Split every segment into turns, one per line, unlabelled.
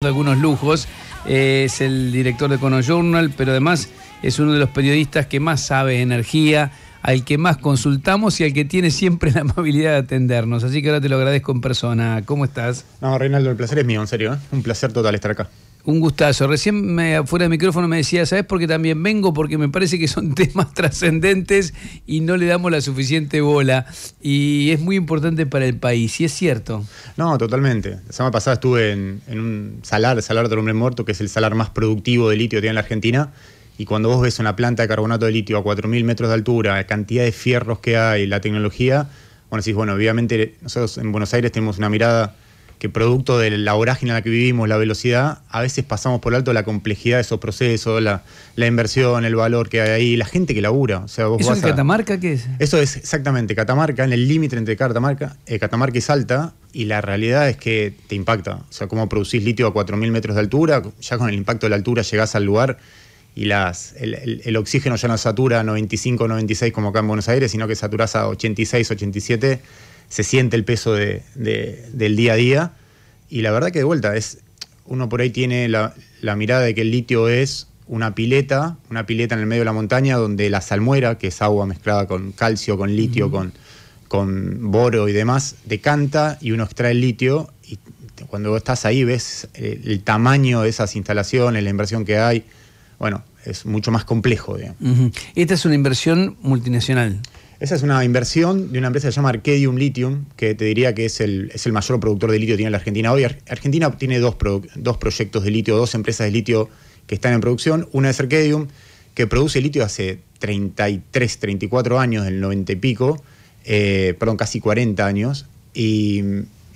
de algunos lujos, eh, es el director de Journal, pero además es uno de los periodistas que más sabe energía, al que más consultamos y al que tiene siempre la amabilidad de atendernos. Así que ahora te lo agradezco en persona. ¿Cómo estás? No, Reinaldo, el placer es mío, en serio. ¿eh?
Un placer total estar acá.
Un gustazo. Recién fuera de micrófono me decía, ¿sabes por qué también vengo? Porque me parece que son temas trascendentes y no le damos la suficiente bola. Y es muy
importante para el país, y es cierto. No, totalmente. La semana pasada estuve en, un salar, el salar del hombre muerto, que es el salar más productivo de litio que tiene en la Argentina. Y cuando vos ves una planta de carbonato de litio a 4.000 metros de altura, la cantidad de fierros que hay, la tecnología, bueno, decís, bueno, obviamente nosotros en Buenos Aires tenemos una mirada que producto de la vorágine en la que vivimos, la velocidad, a veces pasamos por alto la complejidad de esos procesos, la, inversión, el valor que hay ahí, la gente que labura. O sea, ¿Eso Catamarca qué es? Eso es exactamente Catamarca, en el límite entre Catamarca, eh, Catamarca y Salta, y la realidad es que te impacta. O sea, cómo producís litio a 4.000 metros de altura, ya con el impacto de la altura llegás al lugar y las, el, oxígeno ya no satura 95, 96 como acá en Buenos Aires, sino que saturás a 86, 87 se siente el peso de, del día a día. Y la verdad que de vuelta, es, uno por ahí tiene la, mirada de que el litio es una pileta, una pileta en el medio de la montaña donde la salmuera, que es agua mezclada con calcio, con litio, con, con boro y demás, decanta y uno extrae el litio y cuando estás ahí ves el, tamaño de esas instalaciones, la inversión que hay. Bueno, es mucho más complejo. Esta es una inversión multinacional. Esa es una inversión de una empresa que se llama Arcadium Lithium, que te diría que es el, es el mayor productor de litio que tiene la Argentina hoy. Argentina tiene dos, proyectos de litio, dos empresas de litio que están en producción. Una es Arcadium, que produce litio hace 33, 34 años, del 90 y pico, eh, perdón, casi 40 años. Y,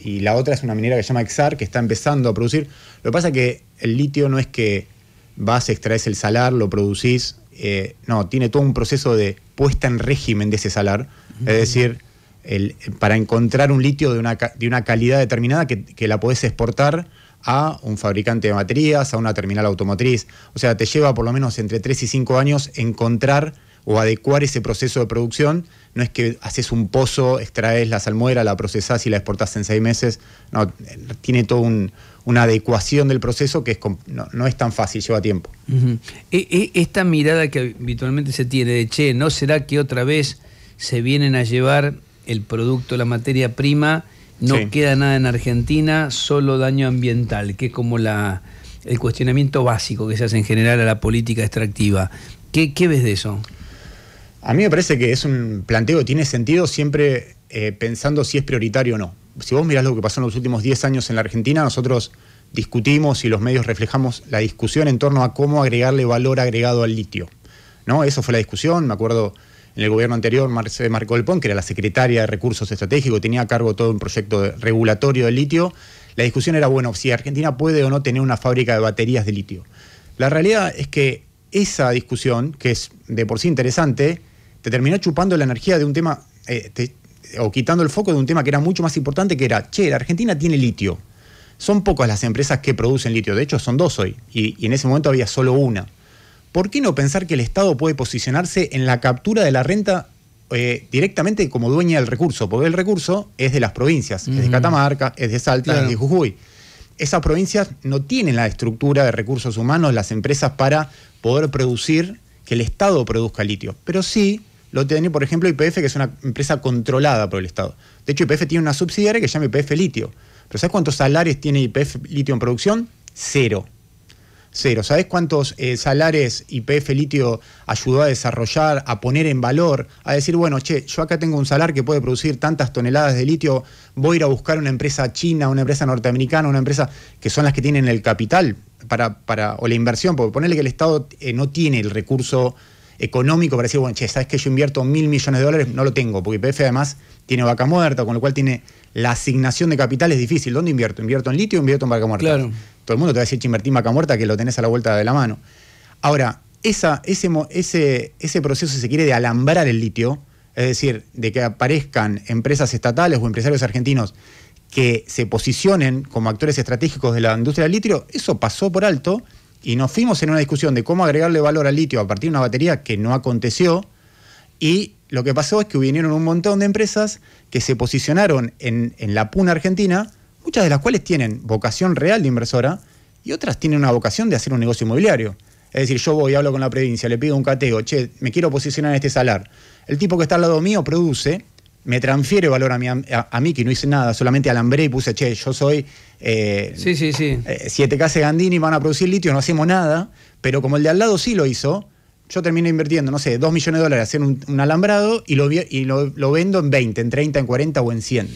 y, la otra es una minera que se llama Exar, que está empezando a producir. Lo que pasa es que el litio no es que vas, extraes el salar, lo producís, eh, no, tiene todo un proceso de puesta en régimen de ese salar, es decir, el, para encontrar un litio de una, de una calidad determinada que, que, la podés exportar a un fabricante de baterías, a una terminal automotriz. O sea, te lleva por lo menos entre 3 y 5 años encontrar o adecuar ese proceso de producción. No es que haces un pozo, extraes la salmuera, la procesás y la exportás en 6 meses. No, eh, tiene todo un, una adecuación del proceso que es, no, es tan fácil, lleva tiempo.
E, e, esta mirada que habitualmente se tiene de, che, ¿no será que otra vez se vienen a llevar el producto, la materia prima, no queda nada en Argentina, solo daño ambiental, que es como la,
el cuestionamiento básico que se hace en general a la política extractiva? ¿Qué, ves de eso? A mí me parece que es un planteo que tiene sentido siempre eh, pensando si es prioritario o no si vos mirás lo que pasó en los últimos 10 años en la Argentina, nosotros discutimos y los medios reflejamos la discusión en torno a cómo agregarle valor agregado al litio. ¿no? Eso fue la discusión, me acuerdo en el gobierno anterior, Marcelo Marco que era la secretaria de Recursos Estratégicos, tenía a cargo todo un proyecto regulatorio del litio, la discusión era, bueno, si Argentina puede o no tener una fábrica de baterías de litio. La realidad es que esa discusión, que es de por sí interesante, te terminó chupando la energía de un tema, eh, o quitando el foco de un tema que era mucho más importante, que era, che, la Argentina tiene litio. Son pocas las empresas que producen litio, de hecho son dos hoy, y, en ese momento había solo una. ¿Por qué no pensar que el Estado puede posicionarse en la captura de la renta eh, directamente como dueña del recurso, porque el recurso es de las provincias, es de Catamarca, es de Salta, es de Jujuy. Esas provincias no tienen la estructura de recursos humanos, las empresas para poder producir, que el Estado produzca litio, pero sí lo tiene, por ejemplo, IPF, que es una empresa controlada por el Estado. De hecho, IPF tiene una subsidiaria que se llama IPF Litio. Pero ¿sabes cuántos salarios tiene IPF Litio en producción? Cero. Cero. ¿Sabes cuántos eh, salares salarios IPF Litio ayudó a desarrollar, a poner en valor, a decir, bueno, che, yo acá tengo un salar que puede producir tantas toneladas de litio, voy a ir a buscar una empresa china, una empresa norteamericana, una empresa que son las que tienen el capital para, o la inversión, porque ponerle que el Estado eh, no tiene el recurso económico para decir, bueno, che, sabes que yo invierto mil millones de dólares, no lo tengo, porque IPF además tiene vaca muerta, con lo cual tiene la asignación de capital es difícil. ¿Dónde invierto? ¿Invierto en litio o invierto en vaca muerta? Claro. Todo el mundo te va a decir, invertí en vaca muerta que lo tenés a la vuelta de la mano. Ahora, ese, ese, ese proceso, si se quiere, de alambrar el litio, es decir, de que aparezcan empresas estatales o empresarios argentinos que se posicionen como actores estratégicos de la industria del litio, eso pasó por alto y nos fuimos en una discusión de cómo agregarle valor al litio a partir de una batería que no aconteció. Y lo que pasó es que vinieron un montón de empresas que se posicionaron en, la puna argentina, muchas de las cuales tienen vocación real de inversora y otras tienen una vocación de hacer un negocio inmobiliario. Es decir, yo voy, hablo con la provincia, le pido un cateo, che, me quiero posicionar en este salar. El tipo que está al lado mío produce, me transfiere valor a mí, a, mí, que no hice nada, solamente alambré y puse, che, yo soy... Eh, sí, sí, sí. 7 eh, Gandini, van a producir litio, no hacemos nada, pero como el de al lado sí lo hizo, yo termino invirtiendo, no sé, 2 millones de dólares en un, alambrado y, lo, y lo, vendo en 20, en 30, en 40 o en 100.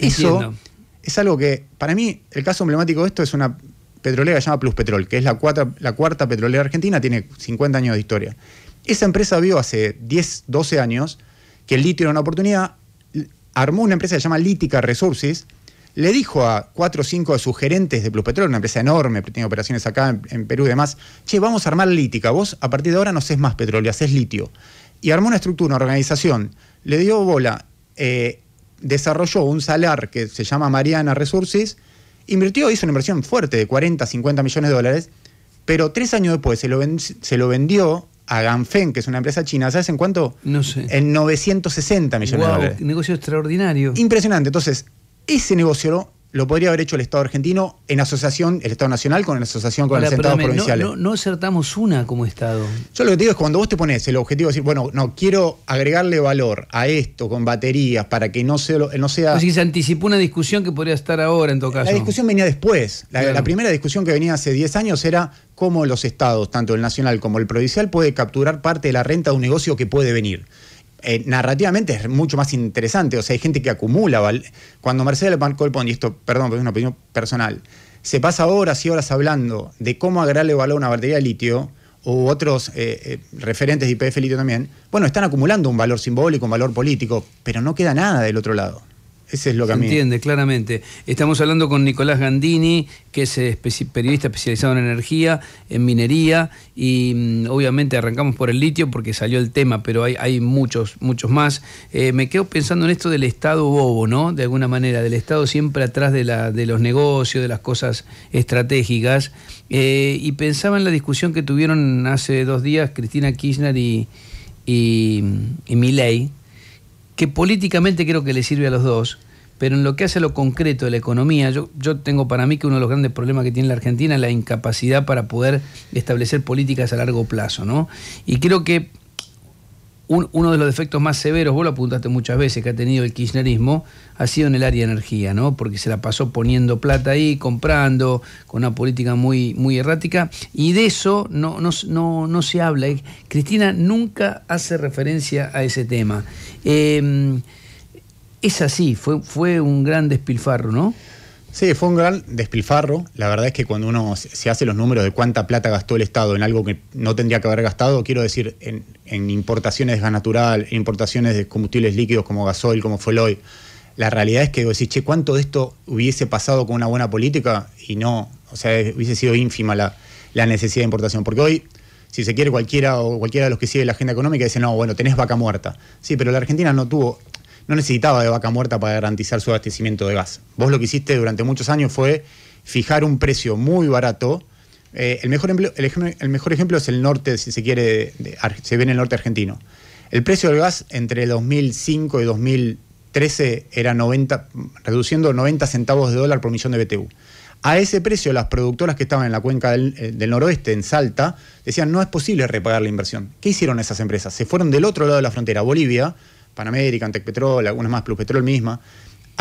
Eso es algo que, para mí, el caso emblemático de esto es una petrolera que se llama Plus Petrol, que es la cuarta, la cuarta petrolera argentina, tiene 50 años de historia. Esa empresa vio hace 10, 12 años que el litio era una oportunidad, armó una empresa que se llama Lítica Resources, le dijo a cuatro o cinco de sus gerentes de Pluspetrol, una empresa enorme, tiene operaciones acá en, Perú y demás, che, vamos a armar Lítica, vos a partir de ahora no haces más petróleo, haces litio. Y armó una estructura, una organización, le dio bola, eh, desarrolló un salar que se llama Mariana Resources, invirtió, hizo una inversión fuerte de 40, 50 millones de dólares, pero tres años después se lo, se lo vendió a Ganfen, que es una empresa china, ¿sabes en cuánto? No sé. En 960 millones de dólares. Negocio extraordinario. Impresionante. Entonces, ese negocio lo podría haber hecho el Estado argentino en asociación, el Estado nacional con la asociación con los Estados provinciales. No, no, no, acertamos una como Estado. Yo lo que te digo es cuando vos te pones el objetivo de decir, bueno, no, quiero agregarle valor a esto con baterías para que no sea... No sea... así pues
se anticipó una discusión que podría estar ahora en todo caso. La discusión
venía después. La, la primera discusión que venía hace 10 años era cómo los Estados, tanto el nacional como el provincial, puede capturar parte de la renta de un negocio que puede venir. Eh, narrativamente es mucho más interesante. O sea, hay gente que acumula. Cuando Marcela Colpón, y esto, perdón, pero es una opinión personal, se pasa horas y horas hablando de cómo agregarle valor a una batería de litio u otros eh, eh, referentes de IPF litio también, bueno, están acumulando un valor simbólico, un valor político, pero no queda nada del otro lado. Ese es lo que Entiende,
claramente. Estamos hablando con Nicolás Gandini, que es eh, periodista especializado en energía, en minería, y mm, obviamente arrancamos por el litio porque salió el tema, pero hay, muchos, muchos más. Eh, me quedo pensando en esto del Estado bobo, ¿no? De alguna manera, del Estado siempre atrás de, los negocios, de las cosas estratégicas. Eh, y pensaba en la discusión que tuvieron hace dos días Cristina Kirchner y, y, y Milei que políticamente creo que le sirve a los dos, pero en lo que hace a lo concreto de la economía, yo, yo tengo para mí que uno de los grandes problemas que tiene la Argentina es la incapacidad para poder establecer políticas a largo plazo, ¿no? Y creo que uno de los defectos más severos, vos lo apuntaste muchas veces, que ha tenido el kirchnerismo, ha sido en el área de energía, ¿no? Porque se la pasó poniendo plata ahí, comprando, con una política muy, muy errática, y de eso no, se habla. Eh, Cristina nunca hace referencia a ese tema. Em, es así, fue,
fue un gran despilfarro, ¿no? Sí, fue un gran despilfarro. La verdad es que cuando uno se hace los números de cuánta plata gastó el Estado en algo que no tendría que haber gastado, quiero decir, en, importaciones de gas natural, importaciones de combustibles líquidos como gasoil, como fue la realidad es que decís, che, ¿cuánto de esto hubiese pasado con una buena política? Y no, o sea, hubiese sido ínfima la, la necesidad de importación. Porque hoy, si se quiere, cualquiera o cualquiera de los que sigue la agenda económica dice, no, bueno, tenés vaca muerta. Sí, pero la Argentina no tuvo no necesitaba de vaca muerta para garantizar su abastecimiento de gas. Vos lo que hiciste durante muchos años fue fijar un precio muy barato. Eh, el, mejor ejemplo, mejor ejemplo es el norte, si se quiere, se ve en el norte argentino. El precio del gas entre 2005 y 2013 era 90, reduciendo 90 centavos de dólar por millón de BTU. A ese precio, las productoras que estaban en la cuenca del, eh, del, noroeste, en Salta, decían no es posible repagar la inversión. ¿Qué hicieron esas empresas? Se fueron del otro lado de la frontera, Bolivia, Panamérica, Petrol, algunas más, Pluspetrol misma,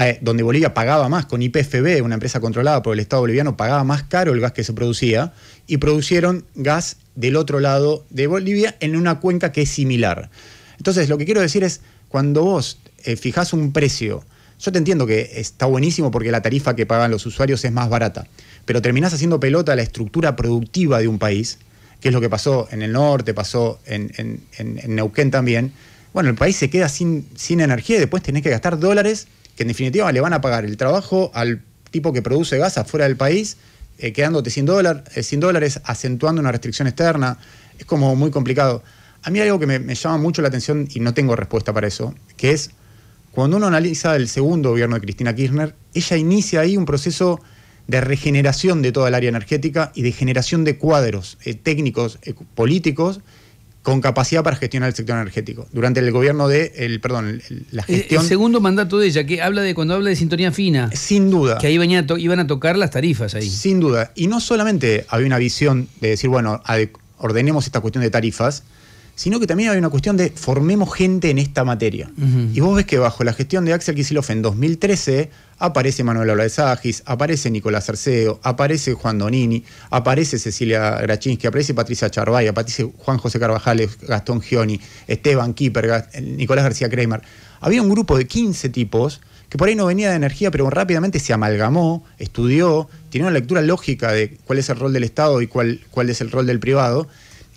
eh, donde Bolivia pagaba más, con IPFB, una empresa controlada por el Estado boliviano, pagaba más caro el gas que se producía, y producieron gas del otro lado de Bolivia en una cuenca que es similar. Entonces, lo que quiero decir es, cuando vos eh, fijás un precio, yo te entiendo que está buenísimo porque la tarifa que pagan los usuarios es más barata, pero terminás haciendo pelota a la estructura productiva de un país, que es lo que pasó en el norte, pasó en, en Neuquén también, bueno, el país se queda sin, energía y después tenés que gastar dólares que en definitiva le van a pagar el trabajo al tipo que produce gas afuera del país, eh, quedándote sin, dólar, eh, sin dólares, acentuando una restricción externa. Es como muy complicado. A mí algo que me, llama mucho la atención y no tengo respuesta para eso, que es cuando uno analiza el segundo gobierno de Cristina Kirchner, ella inicia ahí un proceso de regeneración de toda el área energética y de generación de cuadros eh, técnicos, políticos, con capacidad para gestionar el sector energético. Durante el gobierno de, el, perdón, la gestión... El,
segundo mandato de ella, que habla de cuando habla de sintonía fina. Sin duda. Que ahí venía, iban a tocar las tarifas ahí.
Sin duda. Y no solamente había una visión de decir, bueno, ordenemos esta cuestión de tarifas, sino que también hay una cuestión de formemos gente en esta materia. Y vos ves que bajo la gestión de Axel Kicillof en 2013 aparece Manuel Sagis, aparece Nicolás Arceo, aparece Juan Donini, aparece Cecilia Grachinsky, aparece Patricia Charvaya, aparece Juan José Carvajales, Gastón Gioni, Esteban Kipper, Nicolás García Kramer. Había un grupo de 15 tipos que por ahí no venía de energía, pero rápidamente se amalgamó, estudió, tiene una lectura lógica de cuál es el rol del Estado y cuál, cuál es el rol del privado,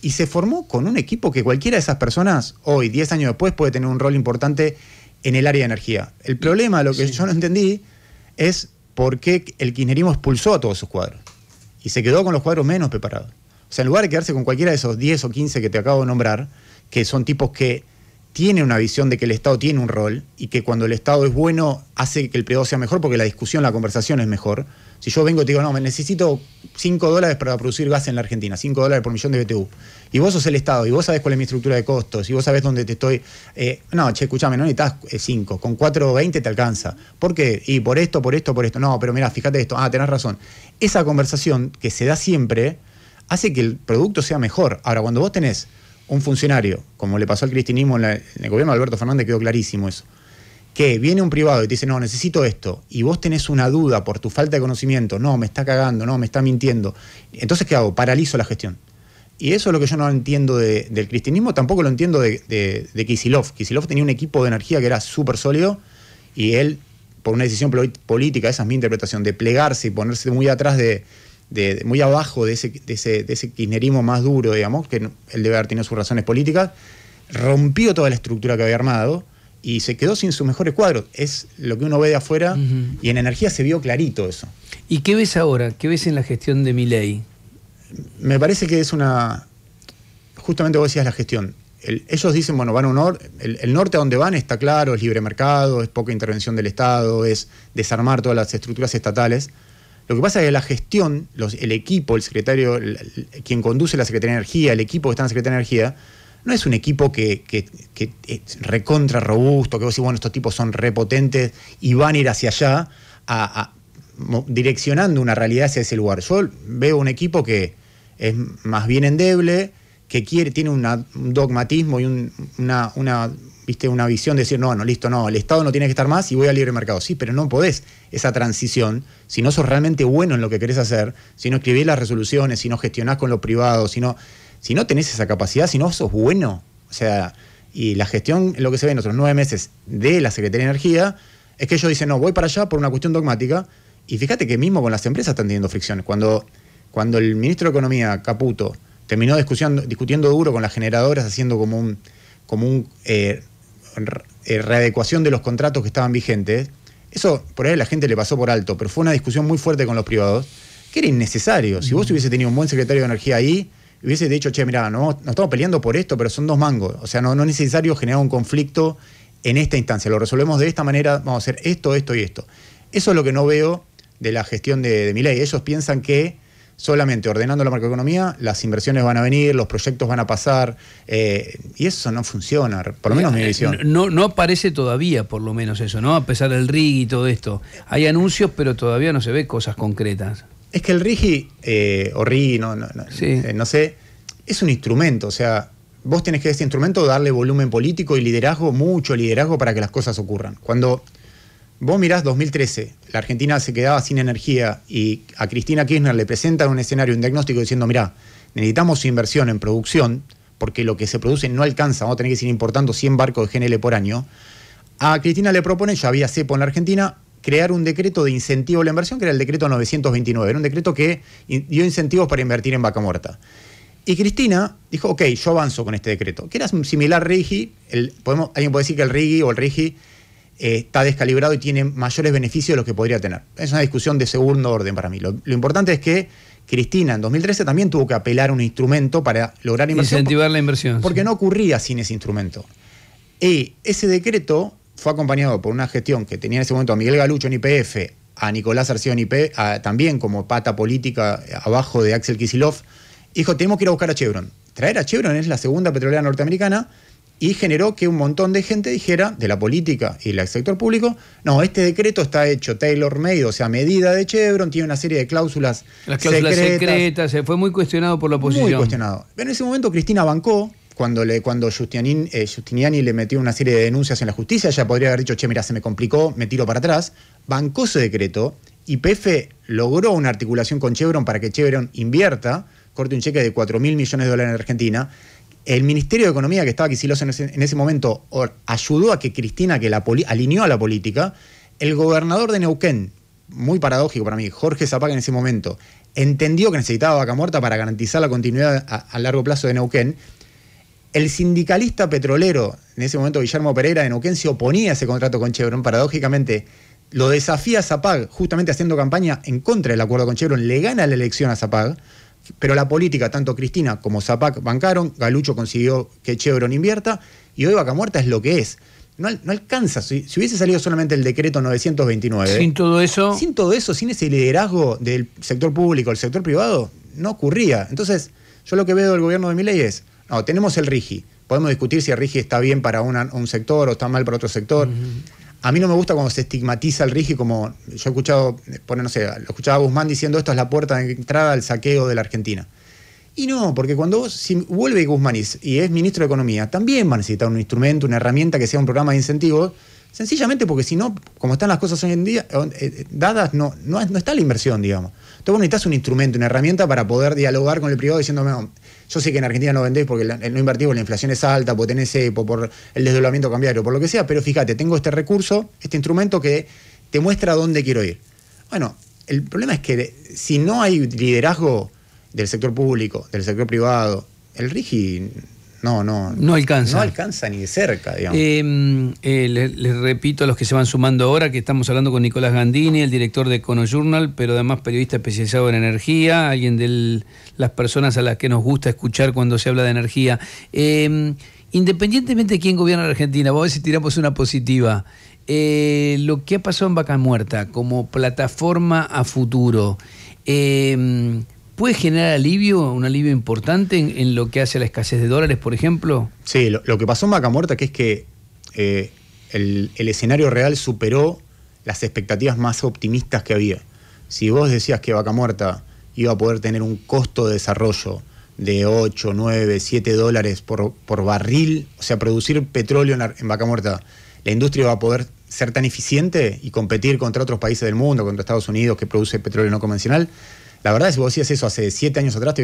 y se formó con un equipo que cualquiera de esas personas hoy, 10 años después, puede tener un rol importante en el área de energía. El problema, lo que yo no entendí, es por qué el kirchnerismo expulsó a todos sus cuadros y se quedó con los cuadros menos preparados. O sea, en lugar de quedarse con cualquiera de esos 10 o 15 que te acabo de nombrar, que son tipos que tienen una visión de que el Estado tiene un rol y que cuando el Estado es bueno hace que el pedo sea mejor porque la discusión, la conversación es mejor, si yo vengo y te digo, no, me necesito 5 dólares para producir gas en la Argentina, 5 dólares por millón de BTU, y vos sos el Estado, y vos sabés cuál es mi estructura de costos, y vos sabés dónde te estoy. Eh, no, che, escúchame, no necesitas 5, eh, con 4.20 te alcanza. ¿Por qué? Y por esto, por esto, por esto. No, pero mira, fíjate esto, ah, tenés razón. Esa conversación que se da siempre hace que el producto sea mejor. Ahora, cuando vos tenés un funcionario, como le pasó al cristinismo en el gobierno de Alberto Fernández, quedó clarísimo eso que viene un privado y te dice, no, necesito esto, y vos tenés una duda por tu falta de conocimiento, no, me está cagando, no, me está mintiendo, entonces ¿qué hago? Paralizo la gestión. Y eso es lo que yo no entiendo del cristianismo, tampoco lo entiendo de, de, de Kisilov. Kisilov tenía un equipo de energía que era súper sólido y él, por una decisión política, esa es mi interpretación, de plegarse y ponerse muy atrás de, muy abajo de ese, de, más duro, digamos, que él debe haber tenido sus razones políticas, rompió toda la estructura que había armado y se quedó sin sus mejores cuadros. Es lo que uno ve de afuera y en energía se vio clarito eso. ¿Y qué ves ahora? ¿Qué ves en la gestión de Milei? Me parece que es una. Justamente vos decías la gestión. ellos dicen, bueno, van a un norte. el, norte a donde van está claro, es libre mercado, es poca intervención del Estado, es desarmar todas las estructuras estatales. Lo que pasa es que la gestión, el equipo, el secretario, quien conduce la Secretaría de Energía, el equipo que está en la Secretaría de Energía, no es un equipo que, es recontra robusto, que vos decís, bueno, estos tipos son repotentes y van a ir hacia allá, direccionando una realidad hacia ese lugar. Yo veo un equipo que es más bien endeble, que tiene un dogmatismo y una, ¿viste? una visión de decir, no, no, listo, no, el Estado no tiene que estar más y voy al libre mercado. Sí, pero no podés esa transición si no sos realmente bueno en lo que querés hacer, si no escribís las resoluciones, si no gestionás con lo privado, si no si no tenés esa capacidad, si no sos bueno, o sea, y la gestión, lo que se ve en otros nueve meses de la Secretaría de Energía, es que ellos dicen, no, voy para allá por una cuestión dogmática, y fíjate que mismo con las empresas están teniendo fricciones. Cuando, cuando el ministro de Economía, Caputo, terminó discutiendo, duro con las generadoras, haciendo como un como eh, eh, readecuación de los contratos que estaban vigentes, eso por ahí la gente le pasó por alto, pero fue una discusión muy fuerte con los privados, que era innecesario. Si vos hubiese tenido un buen secretario de Energía ahí, hubiese dicho, che, mira, no, no estamos peleando por esto, pero son dos mangos. O sea, no, es necesario generar un conflicto en esta instancia. Lo resolvemos de esta manera, vamos a hacer esto, esto y esto. Eso es lo que no veo de la gestión de, de mi ley. Ellos piensan que solamente ordenando la macroeconomía, las inversiones van a venir, los proyectos van a pasar, eh, y eso no funciona, por lo menos mi eh, visión.
No, no aparece todavía, por lo menos eso, ¿no? A pesar del RIG y todo esto. Hay anuncios, pero todavía no se ve cosas concretas.
Es que el rigi, eh, o rigi, eh, no, sé, es un instrumento, o sea, vos tenés que a este instrumento darle volumen político y liderazgo, mucho liderazgo para que las cosas ocurran. Cuando vos mirás 2013, la Argentina se quedaba sin energía y a Cristina Kirchner le presentan un escenario, un diagnóstico diciendo, mirá, necesitamos inversión en producción porque lo que se produce no alcanza, vamos a tener que seguir importando 100 barcos de GNL por año. A Cristina le propone, ya había CEPO en la Argentina, crear un decreto de incentivo a la inversión, que era el decreto 929, era un decreto que dio incentivos para invertir en vaca muerta. Y Cristina dijo, ok, yo avanzo con este decreto, que era similar RIGI, el, podemos, alguien puede decir que el RIGI o el RIGI eh, está descalibrado y tiene mayores beneficios de los que podría tener. Es una discusión de segundo orden para mí. Lo, importante es que Cristina en 2013 también tuvo que apelar a un instrumento para lograr inversión. Incentivar la inversión. Porque no ocurría sin ese instrumento. Y ese decreto fue acompañado por una gestión que tenía en ese momento a Miguel Galucho en IPF, a Nicolás Arceo en IPF, también como pata política abajo de Axel Kisilov, dijo, tenemos que ir a buscar a Chevron. Traer a Chevron es la segunda petrolera norteamericana y generó que un montón de gente dijera, de la política y del sector público, no, este decreto está hecho tailor made, o sea, medida de Chevron, tiene una serie de cláusulas. Las cláusulas secretas,
se fue muy cuestionado por la oposición. Muy cuestionado.
En ese momento Cristina bancó, cuando, le, cuando eh, Justiniani, le metió una serie de denuncias en la justicia, ya podría haber dicho, che, mira, se me complicó, me tiro para atrás, bancó su decreto, y YPF logró una articulación con Chevron para que Chevron invierta, corte un cheque de 4 mil millones de dólares en Argentina. El Ministerio de Economía, que estaba aquí en en ese momento, ayudó a que Cristina, que la alineó a la política, el gobernador de Neuquén, muy paradójico para mí, Jorge Zapaga en ese momento, entendió que necesitaba vaca muerta para garantizar la continuidad a largo plazo de Neuquén el sindicalista petrolero, en ese momento Guillermo Pereira en Neuquén, se oponía ese contrato con Chevron. Paradójicamente, lo desafía Zapag, justamente haciendo campaña en contra del acuerdo con Chevron, le gana la elección a Zapag, pero la política, tanto Cristina como Zapag bancaron, Galucho consiguió que Chevron invierta, y hoy Vaca Muerta es lo que es. No, alcanza, si, hubiese salido solamente el decreto 929. Sin todo eso. Sin todo eso, sin ese liderazgo del sector público, el sector privado, no ocurría. Entonces, yo lo que veo del gobierno de Miley es no, tenemos el RIGI. Podemos discutir si el RIGI está bien para un sector o está mal para otro sector. A mí no me gusta cuando se estigmatiza el RIGI como yo he escuchado, no sé, lo escuchaba Guzmán diciendo esto es la puerta de entrada al saqueo de la Argentina. Y no, porque cuando vuelve Guzmán y es ministro de Economía, también va a necesitar un instrumento, una herramienta que sea un programa de incentivos, sencillamente porque si no, como están las cosas hoy en día, eh, eh, dadas, no, no, no está la inversión, digamos. Entonces vos necesitas un instrumento, una herramienta para poder dialogar con el privado diciéndome, yo sé que en Argentina no vendéis porque no invertís, porque la inflación es alta, porque tenés EPO, eh, por el desdoblamiento cambiario, por lo que sea, pero fíjate, tengo este recurso, este instrumento que te muestra dónde quiero ir. Bueno, el problema es que si no hay liderazgo del sector público, del sector privado, el RIGI no, no. No alcanza. No alcanza ni de cerca, digamos.
Em, eh, les, repito a los que se van sumando ahora que estamos hablando con Nicolás Gandini, el director de Econojournal, pero además periodista especializado en energía, alguien de las personas a las que nos gusta escuchar cuando se habla de energía. Em, independientemente de quién gobierna la Argentina, vamos a ver si tiramos una positiva. Eh, lo que ha pasado en Vaca Muerta como plataforma a futuro. Em, ¿Puede generar alivio, un alivio importante en, lo que hace a la escasez de dólares, por ejemplo?
Sí, lo, que pasó en Vaca Muerta, que es que eh, el, escenario real superó las expectativas más optimistas que había. Si vos decías que Vaca Muerta iba a poder tener un costo de desarrollo de 8, 9, 7 dólares por, por barril, o sea, producir petróleo en, Vaca Muerta, la industria va a poder ser tan eficiente y competir contra otros países del mundo, contra Estados Unidos que produce petróleo no convencional, la verdad, si vos decías eso hace siete años atrás,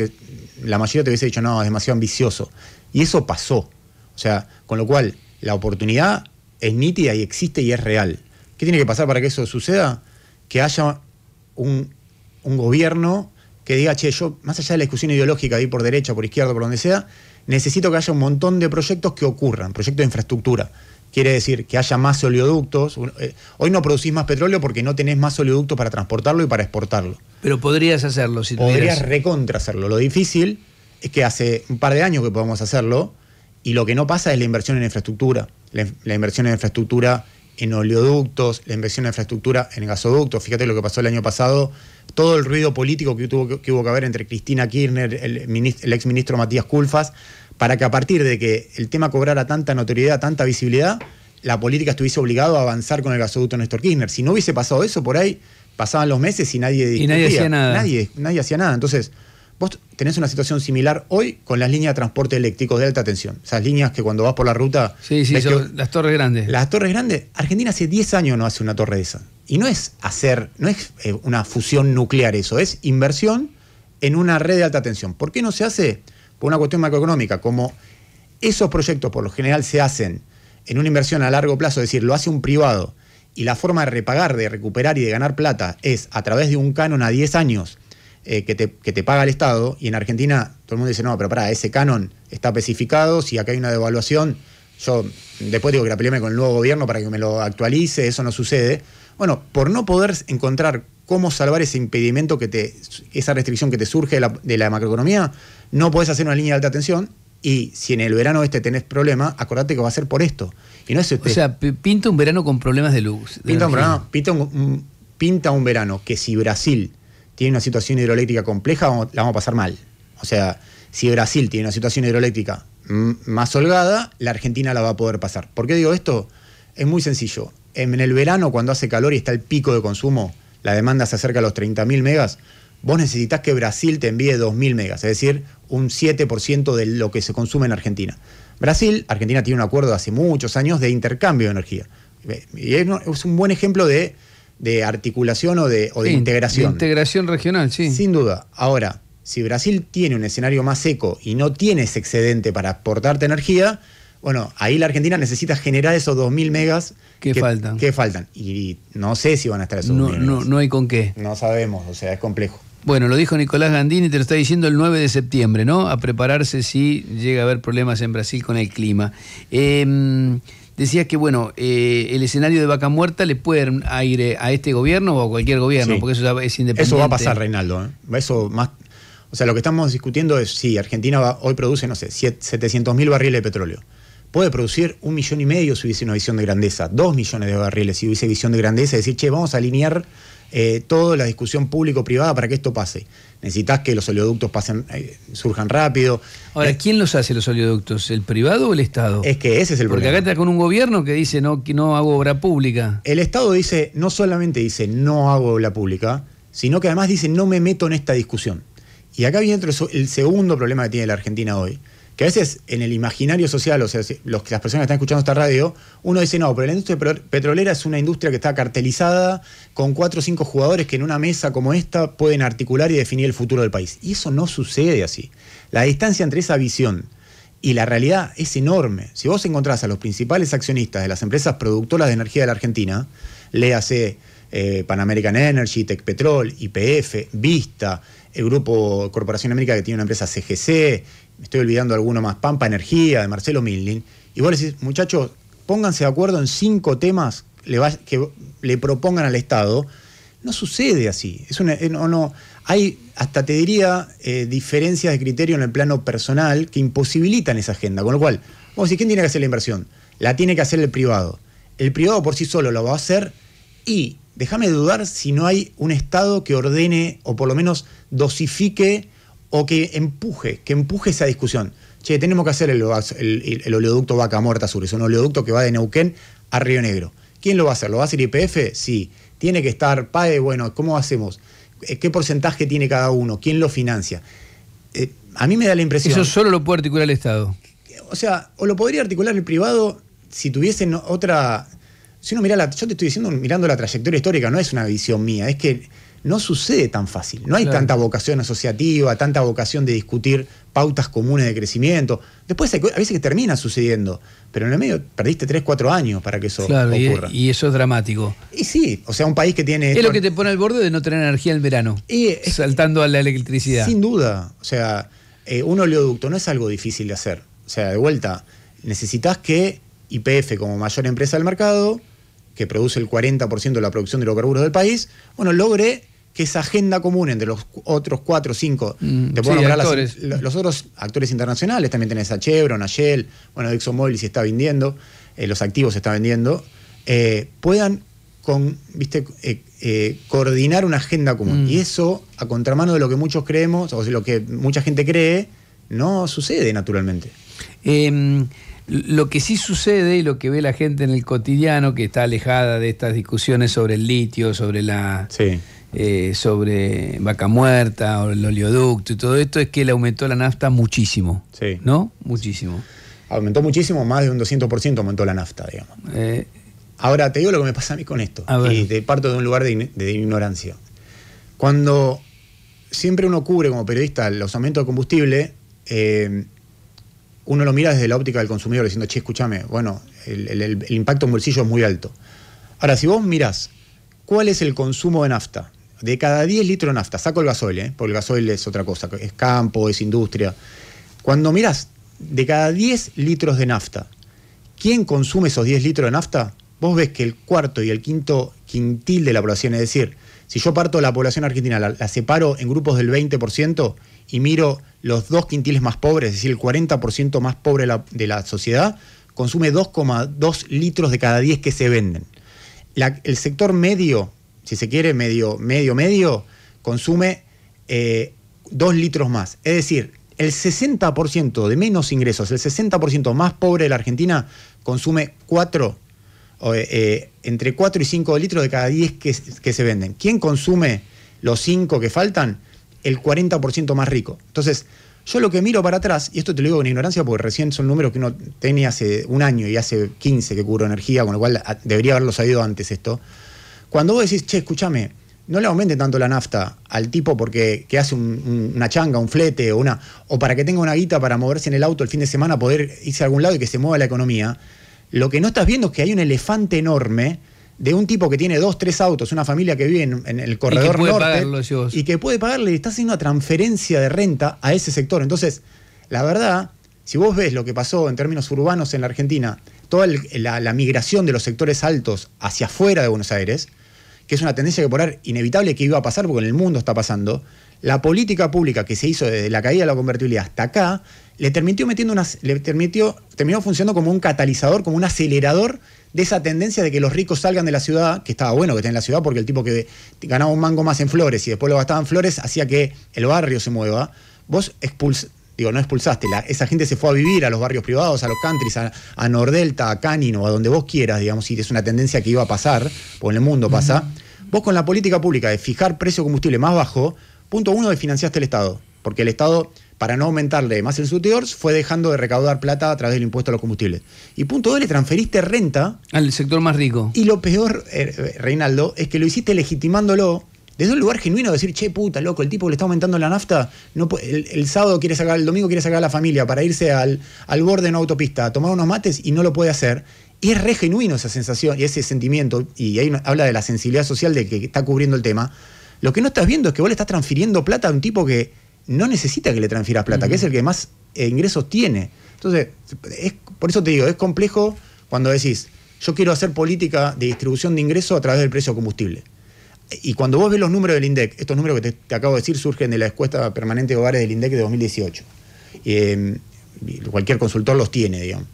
la mayoría te hubiese dicho, no, es demasiado ambicioso. Y eso pasó. O sea, con lo cual, la oportunidad es nítida y existe y es real. ¿Qué tiene que pasar para que eso suceda? Que haya un, un gobierno que diga, che, yo, más allá de la discusión ideológica de ir por derecha, por izquierda, por donde sea, necesito que haya un montón de proyectos que ocurran, proyectos de infraestructura Quiere decir que haya más oleoductos. Eh, hoy no producís más petróleo porque no tenés más oleoductos para transportarlo y para exportarlo.
Pero podrías hacerlo si tuvieras... Podrías
recontra hacerlo. Lo difícil es que hace un par de años que podemos hacerlo y lo que no pasa es la inversión en infraestructura. La, inversión en infraestructura en oleoductos, la inversión en infraestructura en gasoductos. Fíjate lo que pasó el año pasado, todo el ruido político que, tuvo, que, hubo que haber entre Cristina Kirchner, el, el, exministro Matías Culfas, para que a partir de que el tema cobrara tanta notoriedad, tanta visibilidad, la política estuviese obligada a avanzar con el gasoducto Néstor Kirchner. Si no hubiese pasado eso, por ahí pasaban los meses y nadie discutía. Y nadie hacía nada. Nadie, nadie hacía nada. Entonces, vos tenés una situación similar hoy con las líneas de transporte eléctrico de alta tensión. Esas líneas que cuando vas por la ruta... Sí, sí, las torres grandes. Las torres grandes. Argentina hace 10 años no hace una torre de esa. Y no es hacer, no es eh, una fusión nuclear eso, es inversión en una red de alta tensión. ¿Por qué no se hace...? por una cuestión macroeconómica, como esos proyectos por lo general se hacen en una inversión a largo plazo, es decir, lo hace un privado, y la forma de repagar, de recuperar y de ganar plata es a través de un canon a 10 años eh, que, te, paga el Estado, y en Argentina todo el mundo dice, no, pero pará, ese canon está especificado, si acá hay una devaluación, yo después digo que la con el nuevo gobierno para que me lo actualice, eso no sucede. Bueno, por no poder encontrar cómo salvar ese impedimento que te, esa restricción que te surge de la, macroeconomía, no podés hacer una línea de alta tensión y si en el verano este tenés problema, acordate que va a ser por esto. Y no es este. O sea, pinta un verano con problemas de luz. pinta, un verano, pinta, un, un verano, que si Brasil tiene una situación hidroeléctrica compleja, la vamos a pasar mal. O sea, si Brasil tiene una situación hidroeléctrica más holgada, la Argentina la va a poder pasar. ¿Por qué digo esto? Es muy sencillo. En el verano, cuando hace calor y está el pico de consumo, la demanda se acerca a los 30.000 megas, vos necesitas que Brasil te envíe 2.000 megas, es decir, un 7% de lo que se consume en Argentina. Brasil, Argentina tiene un acuerdo hace muchos años de intercambio de energía. Eh, y es un buen ejemplo de, articulación o de, integración. integración regional, sí. Sin duda. Ahora, si Brasil tiene un escenario más seco y no tiene ese excedente para aportarte energía, bueno, ahí la Argentina necesita generar esos 2.000 megas que, faltan. Que faltan. Y, no sé si van a estar esos no, No, hay con qué. No sabemos, o sea, es complejo. Bueno, lo dijo Nicolás Gandini, te lo está diciendo
el 9 de septiembre, ¿no? A prepararse si llega a haber problemas en Brasil con el clima. Em, decías que, bueno, eh, el escenario de vaca muerta le puede aire a este
gobierno o a cualquier gobierno, porque eso
es independiente. Eso va a pasar, Reinaldo.
¿eh? Eso más, o sea, lo que estamos discutiendo es si Argentina hoy produce, no sé, 700.000 barriles de petróleo puede producir un millón y medio si hubiese una visión de grandeza, dos millones de barriles si hubiese visión de grandeza, decir, che, vamos a alinear eh, toda la discusión público-privada para que esto pase. Necesitas que los oleoductos pasen, eh, surjan rápido. Ahora, eh, ¿quién los hace los oleoductos? ¿El privado o el Estado? Es que
ese es el Porque problema. Porque acá está con un gobierno que dice no, que no hago obra pública.
El Estado dice, no solamente dice no hago obra pública, sino que además dice no me meto en esta discusión. Y acá viene el segundo problema que tiene la Argentina hoy que a veces en el imaginario social, o sea, las personas que están escuchando esta radio, uno dice, no, pero la industria petrolera es una industria que está cartelizada con cuatro o cinco jugadores que en una mesa como esta pueden articular y definir el futuro del país. Y eso no sucede así. La distancia entre esa visión y la realidad es enorme. Si vos encontrás a los principales accionistas de las empresas productoras de energía de la Argentina, le hace eh, Pan American Energy, Tech Petrol, IPF, Vista, el Grupo Corporación América que tiene una empresa CGC, me estoy olvidando alguno más, Pampa Energía, de Marcelo Milling. Y vos decís, muchachos, pónganse de acuerdo en cinco temas que le propongan al Estado. No sucede así. Eh, hay, hasta te diría, eh, diferencias de criterio en el plano personal que imposibilitan esa agenda. Con lo cual, vos decís, ¿quién tiene que hacer la inversión? La tiene que hacer el privado. El privado por sí solo lo va a hacer y déjame dudar si no hay un Estado que ordene o por lo menos dosifique o que empuje, que empuje esa discusión. Che, tenemos que hacer el, oleoducto Vaca Muerta Sur, es un oleoducto que va de Neuquén a Río Negro. ¿Quién lo va a hacer? ¿Lo va a hacer IPF? Sí. Tiene que estar PAE, bueno, ¿cómo hacemos? Eh, ¿Qué porcentaje tiene cada uno? ¿Quién lo financia? Eh, a mí me da la impresión. Eso solo lo puede articular el Estado. O sea, o lo podría articular el privado si tuviesen otra si uno mira yo te estoy diciendo mirando la trayectoria histórica, no es una visión mía, es que no sucede tan fácil. No hay tanta vocación asociativa, tanta vocación de discutir pautas comunes de crecimiento. Después hay, a veces que termina sucediendo, pero en el medio perdiste 3, 4 años para que eso ocurra. Y, eso es dramático. Y sí, o sea, un país que tiene... Es lo que
te pone al borde de no tener energía en verano,
saltando a la electricidad. Sin duda, o sea, eh, un oleoducto no es algo difícil de hacer. O sea, de vuelta, necesitas que IPF como mayor empresa del mercado que produce el 40% de la producción de hidrocarburos del país, bueno, logre que esa agenda común entre los otros cuatro o cinco, mm, los otros actores internacionales, también tenés a Chevron, a Shell, bueno, ExxonMobil se está vendiendo, eh, los activos se está vendiendo, eh, puedan con, viste, eh, coordinar una agenda común. Mm. Y eso, a contramano de lo que muchos creemos, o sea, lo que mucha gente cree, no sucede naturalmente. Em, lo que sí
sucede y lo que ve la gente en el cotidiano, que está alejada de estas discusiones sobre el litio, sobre la eh, sobre vaca muerta, o el oleoducto y todo esto, es
que le aumentó la nafta muchísimo. ¿No? Muchísimo. Aumentó muchísimo, más de un 200% aumentó la nafta, digamos. Eh, Ahora, te digo lo que me pasa a mí con esto. Y te parto de un lugar de, ignorancia. Cuando siempre uno cubre como periodista los aumentos de combustible, eh, uno lo mira desde la óptica del consumidor diciendo, che, escúchame, bueno, el, impacto en bolsillo es muy alto. Ahora, si vos mirás cuál es el consumo de nafta, de cada 10 litros de nafta, saco el gasoil, ¿eh? porque el gasoil es otra cosa, es campo, es industria. Cuando mirás de cada 10 litros de nafta, ¿quién consume esos 10 litros de nafta? Vos ves que el cuarto y el quinto quintil de la población, es decir, si yo parto la población argentina, la, la separo en grupos del 20%, y miro los dos quintiles más pobres, es decir, el 40% más pobre de la, sociedad, consume 2,2 litros de cada 10 que se venden. el sector medio, si se quiere, medio, medio, medio, consume 2 eh, litros más. Es decir, el 60% de menos ingresos, el 60% más pobre de la Argentina, consume 4, eh, eh, entre 4 y 5 litros de cada 10 que, que se venden. ¿Quién consume los 5 que faltan? el 40% más rico. Entonces, yo lo que miro para atrás, y esto te lo digo con ignorancia porque recién son números que uno tenía hace un año y hace 15 que cubro energía, con lo cual ah, debería haberlo sabido antes esto. Cuando vos decís, che, escúchame, no le aumente tanto la nafta al tipo porque que hace una changa, un flete o una o para que tenga una guita para moverse en el auto el fin de semana, poder irse a algún lado y que se mueva la economía. Lo que no estás viendo es que hay un elefante enorme de un tipo que tiene dos, tres autos, una familia que vive en, el corredor norte y que puede pagarle, está haciendo una transferencia de renta a ese sector. Entonces, la verdad, si vos ves lo que pasó en términos urbanos en la Argentina, toda la, migración de los sectores altos hacia afuera de Buenos Aires, que es una tendencia que por ahora inevitable que iba a pasar porque en el mundo está pasando, la política pública que se hizo desde la caída de la convertibilidad hasta acá le permitió metiendo unas, le permitió terminó funcionando como un catalizador, como un acelerador de esa tendencia de que los ricos salgan de la ciudad, que estaba bueno que estén en la ciudad porque el tipo que ganaba un mango más en flores y después lo gastaba en flores hacía que el barrio se mueva. Vos expuls digo, no expulsaste, la, esa gente se fue a vivir a los barrios privados, a los countries, a, Nordelta, a Canino, a donde vos quieras, digamos, y es una tendencia que iba a pasar, o en el mundo pasa. Vos con la política pública de fijar precio de combustible más bajo, punto uno, financiaste el Estado, porque el Estado para no aumentarle más el suteor, fue dejando de recaudar plata a través del impuesto a los combustibles. Y punto dos, le transferiste renta.
Al sector más rico.
Y lo peor, eh, Reinaldo, es que lo hiciste legitimándolo desde un lugar genuino de decir, che, puta, loco, el tipo le está aumentando la nafta, el, sábado quiere sacar, el domingo quiere sacar a la familia para irse al, al borde de una autopista a tomar unos mates y no lo puede hacer. Y es re genuino esa sensación y ese sentimiento, y ahí habla de la sensibilidad social de que está cubriendo el tema. Lo que no estás viendo es que vos le estás transfiriendo plata a un tipo que no necesita que le transfieras plata, que es el que más eh, ingresos tiene. Entonces, por eso te digo, es complejo cuando decís, yo quiero hacer política de distribución de ingresos a través del precio de combustible. Y cuando vos ves los números del INDEC, estos números que te, acabo de decir surgen de la encuesta permanente de hogares del INDEC de 2018. Eh, cualquier consultor los tiene, digamos.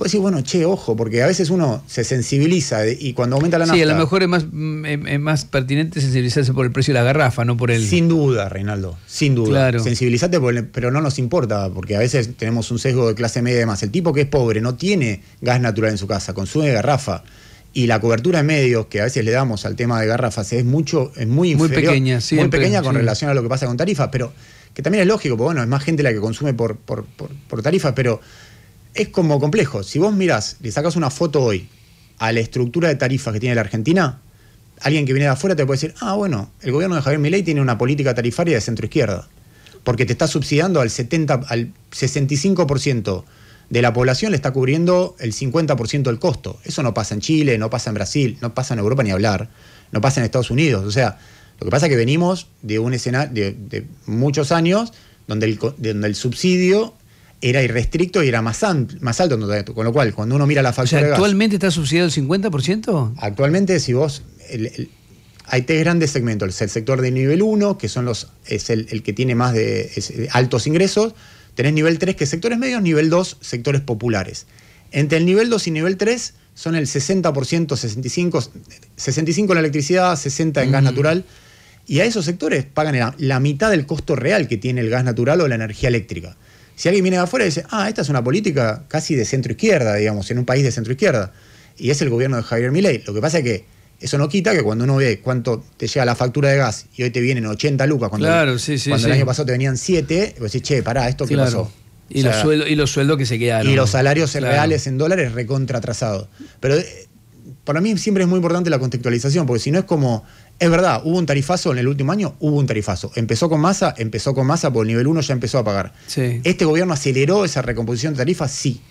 Puedes decir, bueno, che, ojo, porque a veces uno se sensibiliza y cuando aumenta la nafta... Sí, a lo
mejor es más, eh, eh, más pertinente sensibilizarse por el precio de la garrafa, no por el... Sin duda, Reinaldo, sin duda.
Sensibilizate, pero no nos importa, porque a veces tenemos un sesgo de clase media y demás. El tipo que es pobre no tiene gas natural en su casa, consume garrafa y la cobertura de medios que a veces le damos al tema de garrafas es mucho es muy inferior, muy pequeña muy pequeña con relación a lo que pasa con tarifas pero que también es lógico porque bueno es más gente la que consume por por, por tarifas pero es como complejo. Si vos mirás, le sacas una foto hoy a la estructura de tarifas que tiene la Argentina, alguien que viene de afuera te puede decir, ah, bueno, el gobierno de Javier Milei tiene una política tarifaria de centro izquierda, porque te está subsidiando al 70, al 65% de la población, le está cubriendo el 50% del costo. Eso no pasa en Chile, no pasa en Brasil, no pasa en Europa ni hablar, no pasa en Estados Unidos. O sea, lo que pasa es que venimos de una escena de, muchos años donde el, donde el subsidio era irrestricto y era más, más alto. Con lo cual, cuando uno mira la factura. de gas ¿Actualmente está subsidiado el 50%? Actualmente, si vos. hay tres grandes segmentos: el, sector de nivel 1, que son los, es el, que tiene más de eh, altos ingresos. Tenés nivel 3, que es sectores medios, nivel 2, sectores populares. Entre el nivel 2 y nivel 3 son el 60%, 65, 65 en la electricidad, 60 en gas natural. Y a esos sectores pagan la mitad del costo real que tiene el gas natural o la energía eléctrica. Si alguien viene de afuera y dice, ah, esta es una política casi de centro izquierda, digamos, en un país de centro izquierda, y es el gobierno de Javier Milei. Lo que pasa es que eso no quita que cuando uno ve cuánto te llega la factura de gas y hoy te vienen 80 lucas, cuando, el año pasado te venían 7, vos decís, che, pará, ¿esto qué pasó? Y, los sueldos,
y los sueldos que se quedaron. Y los salarios reales
en dólares recontratrasados. Pero eh, para mí siempre es muy importante la contextualización, porque si no es como es verdad, hubo un tarifazo en el último año, hubo un tarifazo. Empezó con masa, empezó con masa, por el nivel 1 ya empezó a pagar. ¿Este gobierno aceleró esa recomposición de tarifas? Sí.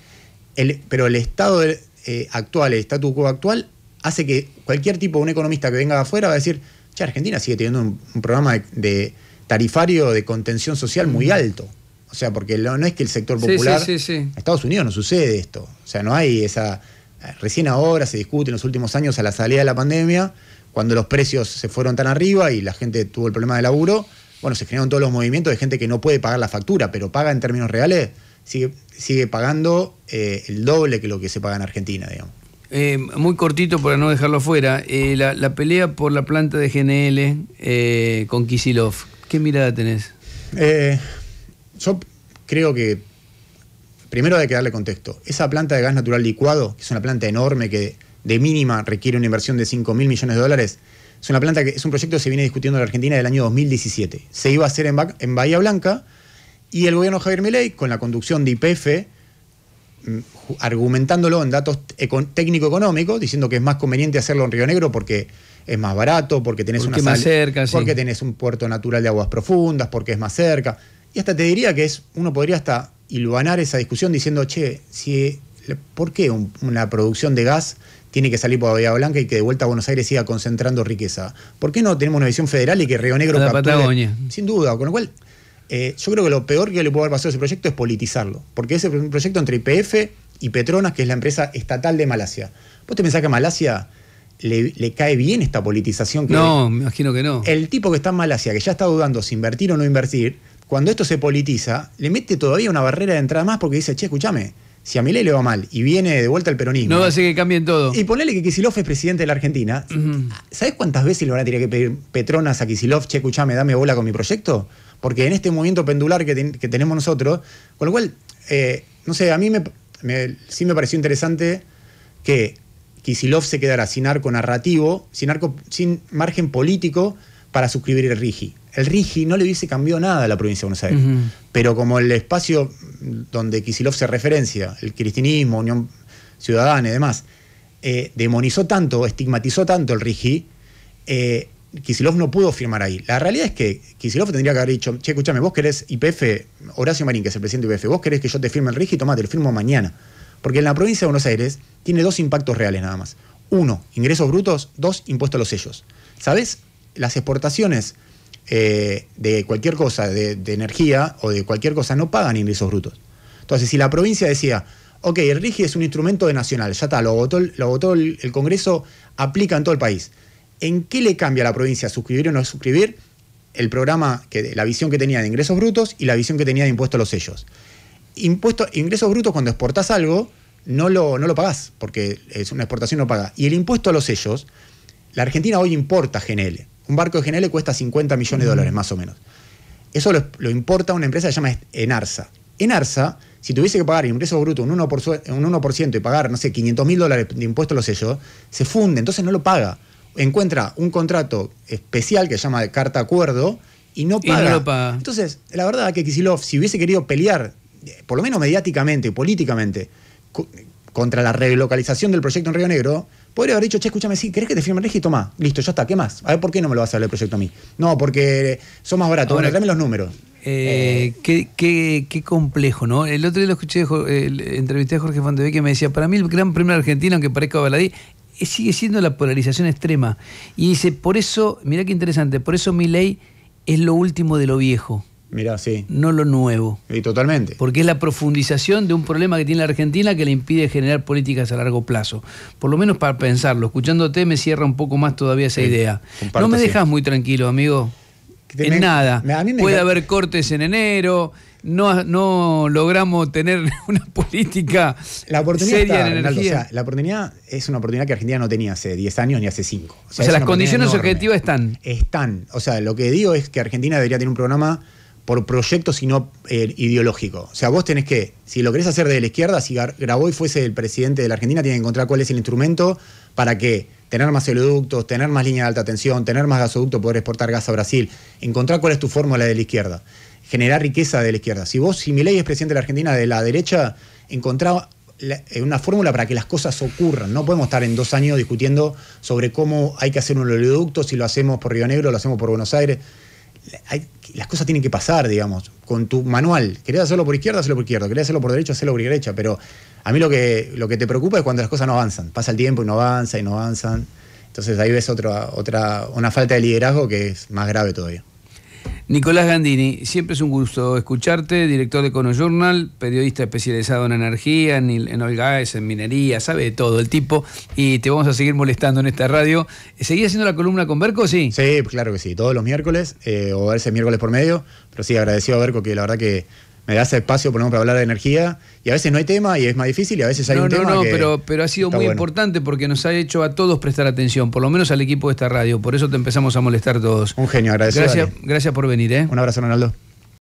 pero el estado eh, actual, el statu quo actual, hace que cualquier tipo, un economista que venga de afuera va a decir, che, Argentina sigue teniendo un, programa de, tarifario de contención social muy alto. O sea, porque no es que el sector popular... Sí, sí, en Estados Unidos no sucede esto. O sea, no hay esa... Recién ahora se discute en los últimos años a la salida de la pandemia cuando los precios se fueron tan arriba y la gente tuvo el problema de laburo, bueno, se generaron todos los movimientos de gente que no puede pagar la factura, pero paga en términos reales, sigue, pagando eh, el doble que lo que se paga en Argentina, digamos.
Eh, muy cortito para no dejarlo fuera, eh, la, pelea por la planta de
GNL con Kisilov, ¿qué mirada tenés? yo creo que primero hay que darle contexto. Esa planta de gas natural licuado, que es una planta enorme que de mínima requiere una inversión de 5 mil millones de dólares. Es una planta que es un proyecto que se viene discutiendo en la Argentina del año 2017. Se iba a hacer en, Bahía Blanca y el gobierno Javier Milei, con la conducción de IPF, mm, argumentándolo en datos técnico-económicos, diciendo que es más conveniente hacerlo en Río Negro porque es más barato, porque tenés una cerca, porque tenés un puerto natural de aguas profundas, porque es más cerca. Y hasta te diría que es, uno podría hasta iluanar esa discusión diciendo, che, si, ¿por qué una producción de gas tiene que salir por la vía Blanca y que de vuelta a Buenos Aires siga concentrando riqueza. ¿Por qué no tenemos una visión federal y que Río Negro la Patagonia. Sin duda, con lo cual eh, yo creo que lo peor que le puede haber a ese proyecto es politizarlo, porque ese es un proyecto entre IPF y Petronas, que es la empresa estatal de Malasia. ¿Vos te pensás que a Malasia le, cae bien esta politización? no, me imagino que no. El tipo que está en Malasia, que ya está dudando si invertir o no invertir, cuando esto se politiza, le mete todavía una barrera de entrada más porque dice, che, escúchame, si a Milei le va mal y viene de vuelta el peronismo. No va a ser que cambien todo. Y ponele que Kisilov es presidente de la Argentina. ¿Sabes cuántas veces le van a tener que pedir Petronas a Kisilov, che, escuchame, dame bola con mi proyecto? Porque en este movimiento pendular que, tenemos nosotros, con lo cual, eh, no sé, a mí me, sí me pareció interesante que Kisilov se quedara sin arco narrativo, sin, arco, sin margen político para suscribir el RIGI el Rigi no le hubiese cambiado nada a la provincia de Buenos Aires. Pero como el espacio donde Kisilov se referencia, el cristinismo, Unión Ciudadana y demás, eh, demonizó tanto, estigmatizó tanto el Rigi, eh, no pudo firmar ahí. La realidad es que Kisilov tendría que haber dicho, che, escúchame, vos querés IPF, Horacio Marín, que es el presidente de IPF, vos querés que yo te firme el Rigi, tomate, lo firmo mañana. Porque en la provincia de Buenos Aires tiene dos impactos reales nada más. Uno, ingresos brutos, dos, impuestos a los sellos. ¿Sabes? Las exportaciones eh, de cualquier cosa, de, energía o de cualquier cosa, no pagan ingresos brutos. Entonces, si la provincia decía, ok, el RIGI es un instrumento de nacional, ya está, lo votó, el, Congreso, aplica en todo el país. ¿En qué le cambia a la provincia suscribir o no suscribir? el programa, que, la visión que tenía de ingresos brutos y la visión que tenía de impuesto a los sellos. Impuesto, ingresos brutos cuando exportás algo, no lo, no lo pagás, porque es una exportación no paga. Y el impuesto a los sellos, la Argentina hoy importa GNL. Un barco de le cuesta 50 millones de dólares, más o menos. Eso lo, importa una empresa que se llama Enarsa. Enarsa, si tuviese que pagar ingreso bruto un 1%, un 1 y pagar, no sé, 500 mil dólares de impuestos los sellos, se funde, entonces no lo paga. Encuentra un contrato especial que se llama carta acuerdo y no paga. Entonces, la verdad que Kisilov, si hubiese querido pelear, por lo menos mediáticamente, y políticamente, contra la relocalización del proyecto en Río Negro, Podría haber dicho, che, escúchame, sí, ¿querés que te firme el registro? Toma, listo, ya está, ¿qué más? A ver, ¿por qué no me lo vas a dar el proyecto a mí? No, porque son más baratos. bueno, tráeme los números.
Eh, qué, complejo, ¿no? El otro día lo escuché, entrevisté a Jorge Fontevec que me decía, para mí el Gran Premio argentino aunque parezca baladí, eh, sigue siendo la polarización extrema. Y dice, por eso, mirá qué interesante, por eso mi ley es lo último de lo viejo. Mirá, sí. No lo nuevo. Y totalmente. Porque es la profundización de un problema que tiene la Argentina que le impide generar políticas a largo plazo. Por lo menos para pensarlo. Escuchándote me cierra un poco más todavía esa idea. no me dejas muy tranquilo, amigo. En nada. Puede haber cortes en enero. No, logramos tener una política la seria en energía.
la oportunidad es una oportunidad que Argentina no tenía hace 10 años ni hace 5. o sea las condiciones objetivas están. Están. O sea, lo que digo es que Argentina debería tener un programa por proyecto, sino eh, ideológico. O sea, vos tenés que, si lo querés hacer de la izquierda, si Graboy fuese el presidente de la Argentina, tiene que encontrar cuál es el instrumento para que tener más oleoductos, tener más líneas de alta tensión, tener más gasoducto, poder exportar gas a Brasil, encontrar cuál es tu fórmula de la izquierda, generar riqueza de la izquierda. Si vos, si ley es presidente de la Argentina de la derecha, encontrar eh, una fórmula para que las cosas ocurran. No podemos estar en dos años discutiendo sobre cómo hay que hacer un oleoducto, si lo hacemos por Río Negro, lo hacemos por Buenos Aires las cosas tienen que pasar, digamos, con tu manual. ¿Querés hacerlo por izquierda? Hacerlo por izquierda. ¿Querés hacerlo por derecha? Hacerlo por derecha. Pero a mí lo que, lo que te preocupa es cuando las cosas no avanzan. Pasa el tiempo y no avanza y no avanzan. Entonces ahí ves otra, otra, una falta de liderazgo que es más grave todavía.
Nicolás Gandini, siempre es un gusto escucharte, director de Cono Journal, periodista especializado en energía, en, oil en minería, sabe de
todo el tipo, y te vamos a seguir molestando en esta radio. ¿Seguís haciendo la columna con Berco, sí? Sí, claro que sí, todos los miércoles, eh, o a veces miércoles por medio, pero sí, agradecido a Berco que la verdad que me das espacio, por ejemplo, para hablar de energía, y a veces no hay tema y es más difícil, y a veces hay un no, No, no, pero,
pero ha sido muy importante porque nos ha hecho a todos prestar atención, por lo menos al equipo de esta radio, por eso te empezamos a molestar todos. Un genio, agradecido. Gracias, gracias por venir. ¿eh? Un abrazo, Ronaldo.